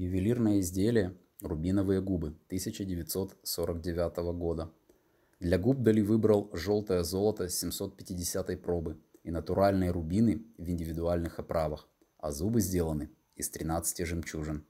Ювелирное изделие «Рубиновые губы» 1949 года. Для губ Дали выбрал желтое золото 750 пробы и натуральные рубины в индивидуальных оправах, а зубы сделаны из 13 жемчужин.